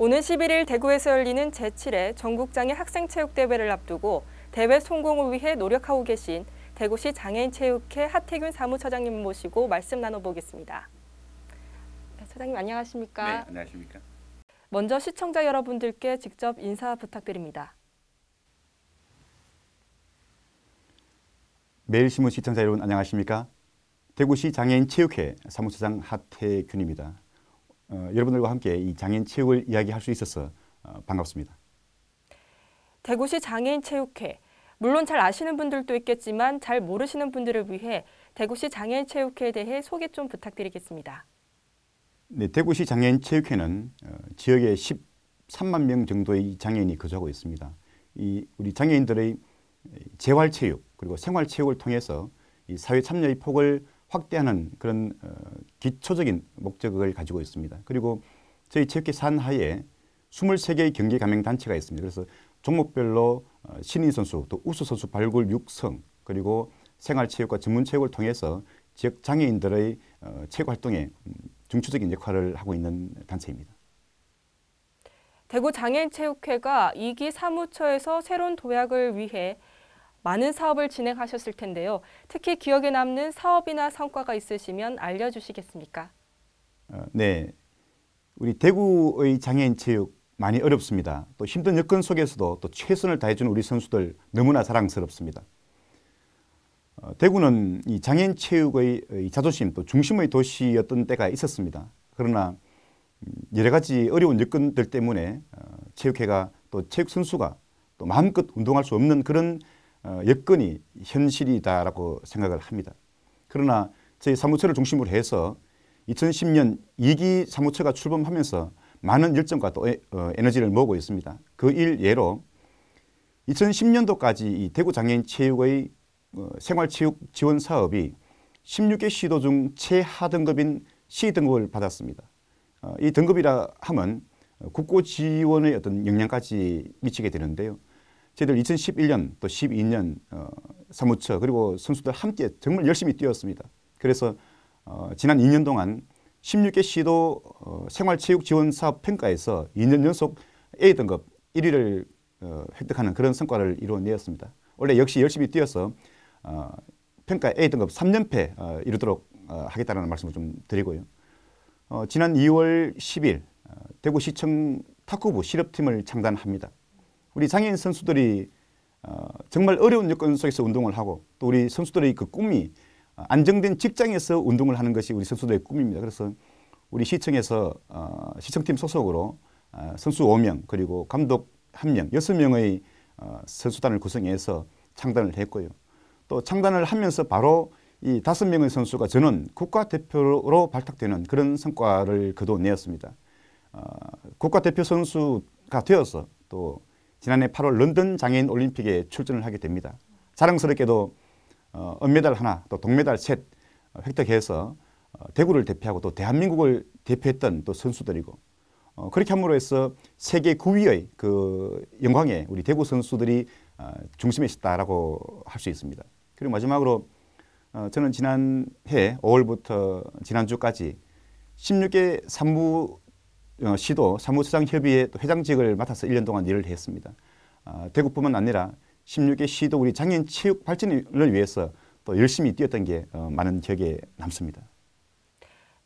오는 11일 대구에서 열리는 제7회 전국장애 학생체육대회를 앞두고 대회 성공을 위해 노력하고 계신 대구시 장애인체육회 하태균 사무처장님 모시고 말씀 나눠보겠습니다. 차장님 네, 안녕하십니까? 네, 안녕하십니까? 먼저 시청자 여러분들께 직접 인사 부탁드립니다. 매일신문 시청자 여러분 안녕하십니까? 대구시 장애인체육회 사무처장 하태균입니다. 어, 여러분들과 함께 이 장애인 체육을 이야기할 수 있어서 어, 반갑습니다. 대구시 장애인 체육회 물론 잘 아시는 분들도 있겠지만 잘 모르시는 분들을 위해 대구시 장애인 체육회에 대해 소개 좀 부탁드리겠습니다. 네, 대구시 장애인 체육회는 어, 지역에 13만 명 정도의 장애인이 거주하고 있습니다. 이 우리 장애인들의 재활 체육 그리고 생활 체육을 통해서 이 사회 참여의 폭을 확대하는 그런 어, 기초적인 목적을 가지고 있습니다. 그리고 저희 체육회 산하에 23개의 경기 가맹단체가 있습니다. 그래서 종목별로 어, 신인 선수, 또 우수 선수 발굴 육성, 그리고 생활체육과 전문체육을 통해서 지역 장애인들의 어, 체육활동에 음, 중추적인 역할을 하고 있는 단체입니다. 대구 장애인체육회가 2기 사무처에서 새로운 도약을 위해 많은 사업을 진행하셨을 텐데요. 특히 기억에 남는 사업이나 성과가 있으시면 알려주시겠습니까? 어, 네, 우리 대구의 장애인 체육 많이 어렵습니다. 또 힘든 여건 속에서도 또 최선을 다해준 우리 선수들 너무나 자랑스럽습니다. 어, 대구는 이 장애인 체육의 이 자존심 또 중심의 도시였던 때가 있었습니다. 그러나 음, 여러 가지 어려운 여건들 때문에 어, 체육회가 또 체육 선수가 또 마음껏 운동할 수 없는 그런 어, 여건이 현실이다라고 생각을 합니다. 그러나 저희 사무처를 중심으로 해서 2010년 2기 사무처가 출범하면서 많은 열정과 또 어, 에너지를 모으고 있습니다. 그 일 예로 2010년도까지 이 대구 장애인 체육의 어, 생활체육 지원 사업이 16개 시도 중 최하등급인 시등급을 받았습니다. 이 등급이라 함은 국고 지원의 어떤 역량까지 미치게 되는데요. 저희들 2011년 또 12년 어, 사무처 그리고 선수들 함께 정말 열심히 뛰었습니다. 그래서 어, 지난 2년 동안 16개 시도 어, 생활체육 지원 사업 평가에서 2년 연속 A 등급 1위를 어, 획득하는 그런 성과를 이루어내었습니다. 원래 역시 열심히 뛰어서 어, 평가 A 등급 3년패 어, 이루도록 어, 하겠다는 말씀을 좀 드리고요. 어, 지난 2월 10일 어, 대구시청 탁구부 실업팀을 창단합니다. 우리 장애인 선수들이 어, 정말 어려운 여건 속에서 운동을 하고 또 우리 선수들의 그 꿈이 어, 안정된 직장에서 운동을 하는 것이 우리 선수들의 꿈입니다. 그래서 우리 시청에서 어, 시청팀 소속으로 어, 선수 5명 그리고 감독 1명, 6명의 어, 선수단을 구성해서 창단을 했고요. 또 창단을 하면서 바로 이5 명의 선수가 저는 국가대표로 발탁되는 그런 성과를 그도 내었습니다. 어, 국가대표 선수가 되어서 또 지난해 8월 런던 장애인 올림픽에 출전을 하게 됩니다. 자랑스럽게도 어, 은메달 하나 또 동메달 셋 어, 획득해서 어, 대구를 대표하고 또 대한민국을 대표했던 또 선수들이고 어, 그렇게 함으로 해서 세계 9위의 그 영광에 우리 대구 선수들이 어, 중심에 있었다라고 할 수 있습니다. 그리고 마지막으로 어, 저는 지난해 5월부터 지난주까지 16개 산부 어, 시도 사무처장협의회 회장직을 맡아서 1년 동안 일을 했습니다. 아, 대구뿐만 아니라 16개 시도 우리 장애인 체육 발전을 위해서 또 열심히 뛰었던 게 어, 많은 기억에 남습니다.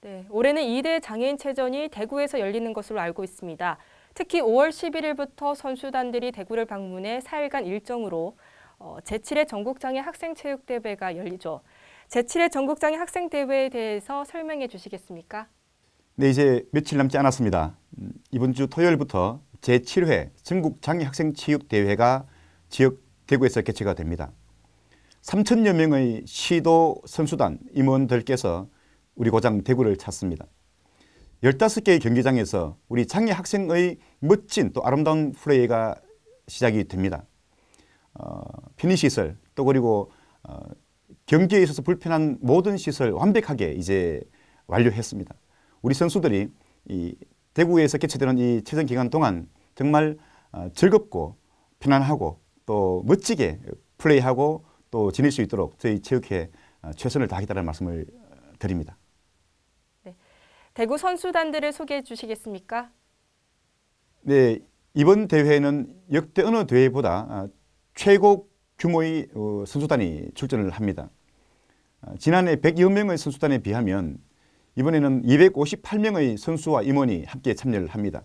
네, 올해는 2대 장애인체전이 대구에서 열리는 것으로 알고 있습니다. 특히 5월 11일부터 선수단들이 대구를 방문해 4일간 일정으로 어, 제7회 전국장애 학생체육대회가 열리죠. 제7회 전국장애 학생대회에 대해서 설명해 주시겠습니까? 네, 이제 며칠 남지 않았습니다. 이번 주 토요일부터 제7회 전국 장애학생체육대회가 지역 대구에서 개최가 됩니다. 3천여 명의 시도 선수단 임원들께서 우리 고장 대구를 찾습니다. 15개의 경기장에서 우리 장애 학생의 멋진 또 아름다운 플레이가 시작이 됩니다. 어, 편의시설 또 그리고 어, 경기에 있어서 불편한 모든 시설 완벽하게 이제 완료했습니다. 우리 선수들이 이 대구에서 개최되는 이 최전 기간 동안 정말 어, 즐겁고 편안하고 또 멋지게 플레이하고 또 지낼 수 있도록 저희 체육회 어, 최선을 다하겠다는 말씀을 어, 드립니다. 네, 대구 선수단들을 소개해 주시겠습니까? 네, 이번 대회는 역대 어느 대회보다 최고 규모의 선수단이 출전을 합니다. 지난해 100여 명의 선수단에 비하면 이번에는 258명의 선수와 임원이 함께 참여를 합니다.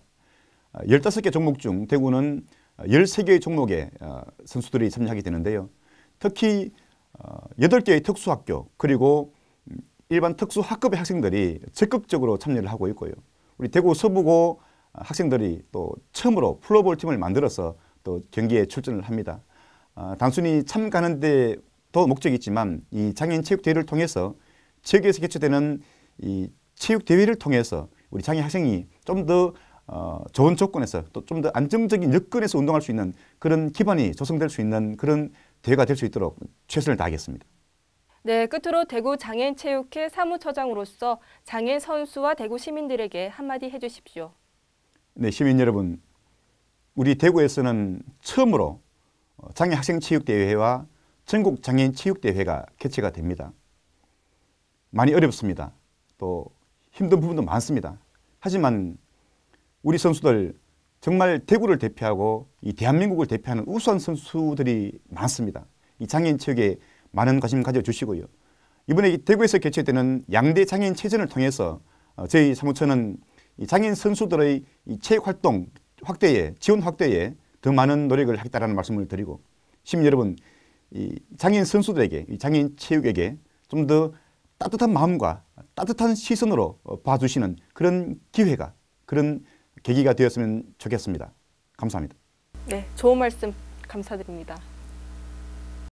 15개 아, 종목 중 대구는 13개의 종목에 아, 선수들이 참여하게 되는데요. 특히 8개의 아, 특수학교 그리고 음, 일반 특수학급의 학생들이 적극적으로 참여를 하고 있고요. 우리 대구 서부고 학생들이 또 처음으로 플로볼 팀을 만들어서 또 경기에 출전을 합니다. 단순히 참가하는 데도 목적이 있지만 이 장애인 체육대회를 통해서 지역에서 개최되는 이 체육 대회를 통해서 우리 장애 학생이 좀더 어, 좋은 조건에서 또 좀 더 안정적인 여건에서 운동할 수 있는 그런 기반이 조성될 수 있는 그런 대회가 될 수 있도록 최선을 다하겠습니다. 네, 끝으로 대구 장애인 체육회 사무처장으로서 장애인 선수와 대구 시민들에게 한마디 해주십시오. 네, 시민 여러분, 우리 대구에서는 처음으로 어, 장애 학생 체육 대회와 전국 장애인 체육 대회가 개최가 됩니다. 많이 어렵습니다. 또 힘든 부분도 많습니다. 하지만 우리 선수들 정말 대구를 대표하고 이 대한민국을 대표하는 우수한 선수들이 많습니다. 이 장애인 체육에 많은 관심 가져주시고요. 이번에 대구에서 개최되는 양대 장애인 체전을 통해서 어, 저희 사무처는 장애인 선수들의 체육 활동 확대에 지원 확대에 더 많은 노력을 하겠다라는 말씀을 드리고 시민 여러분 장애인 선수들에게 장애인 체육에게 좀 더 따뜻한 마음과 따뜻한 시선으로 어, 봐주시는 그런 기회가 그런 계기가 되었으면 좋겠습니다. 감사합니다. 네, 좋은 말씀 감사드립니다.